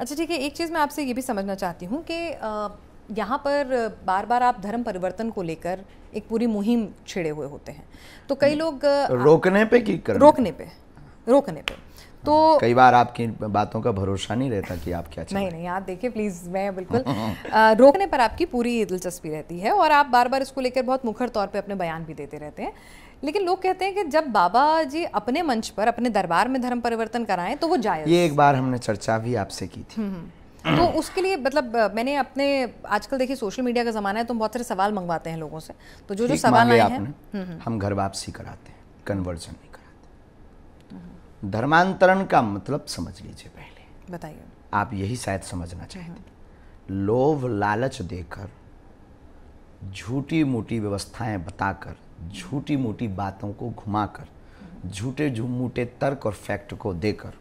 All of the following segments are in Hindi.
अच्छा ठीक है एक चीज़ मैं आपसे ये भी समझना चाहती हूँ कि यहाँ पर बार बार आप धर्म परिवर्तन को लेकर एक पूरी मुहिम छिड़े हुए होते हैं तो कई हम्म। लोग रोकने पे की कर रोकने पे रोकने पे तो कई बार आपकी बातों का भरोसा नहीं रहता कि आप क्या नहीं नहीं आप देखिए प्लीज़ मैं बिल्कुल रोकने पर आपकी पूरी दिलचस्पी रहती है और आप बार बार इसको लेकर बहुत मुखर तौर पर अपने बयान भी देते रहते हैं लेकिन लोग कहते हैं कि जब बाबा जी अपने मंच पर अपने दरबार में धर्म परिवर्तन कराएं तो वो जाए ये एक बार हमने चर्चा भी आपसे की थी हम्म, हम्म। तो उसके लिए मतलब मैंने अपने आजकल देखिए सोशल मीडिया का ज़माना है तो बहुत सारे सवाल मंगवाते हैं लोगों से तो जो जो सवाल आए हैं हम्म, हम घर वापसी कराते हैं कन्वर्जन धर्मांतरण का मतलब समझ लीजिए पहले बताइए आप यही शायद समझना चाहते हम्म। लोभ लालच देकर झूठी मोटी व्यवस्थाएं बताकर झूठी मोटी बातों को घुमाकर झूठे झूमूटे तर्क और फैक्ट को देकर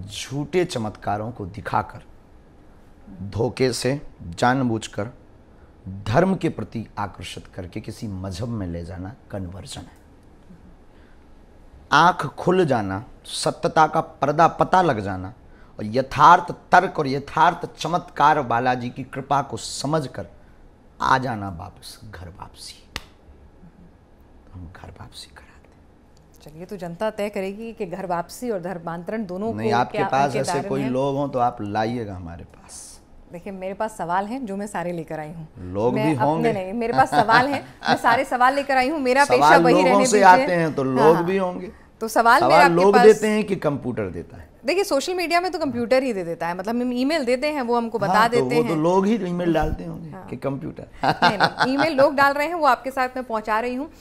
झूठे चमत्कारों को दिखाकर धोखे से जानबूझकर धर्म के प्रति आकर्षित करके किसी मजहब में ले जाना कन्वर्जन है आंख खुल जाना सत्यता का पर्दा पता लग जाना और यथार्थ तर्क और यथार्थ चमत्कार बालाजी की कृपा को समझकर आ जाना वापस घर वापसी हम घर वापसी कराते चलिए तो जनता तय करेगी कि घर वापसी और धर्मांतरण दोनों नहीं को आपके क्या पास ऐसे कोई लोग हों तो आप लाइएगा हमारे पास देखिए मेरे पास सवाल हैं जो मैं सारे लेकर आई हूँ लोग भी होंगे नहीं मेरे पास सवाल हैं मैं सारे सवाल लेकर आई हूँ मेरा पेशा वही रहने से आते हैं तो हाँ, लोग हाँ। भी होंगे तो सवाल, सवाल लोग पास... देते हैं कि कंप्यूटर देता है देखिए सोशल मीडिया में तो कंप्यूटर ही दे देता है मतलब हम ईमेल देते हैं वो हमको बता हाँ, तो देते तो वो हैं तो लोग ही तो ईमेल डालते होंगे हाँ। कि कंप्यूटर ईमेल लोग डाल रहे हैं वो आपके साथ मैं पहुंचा रही हूँ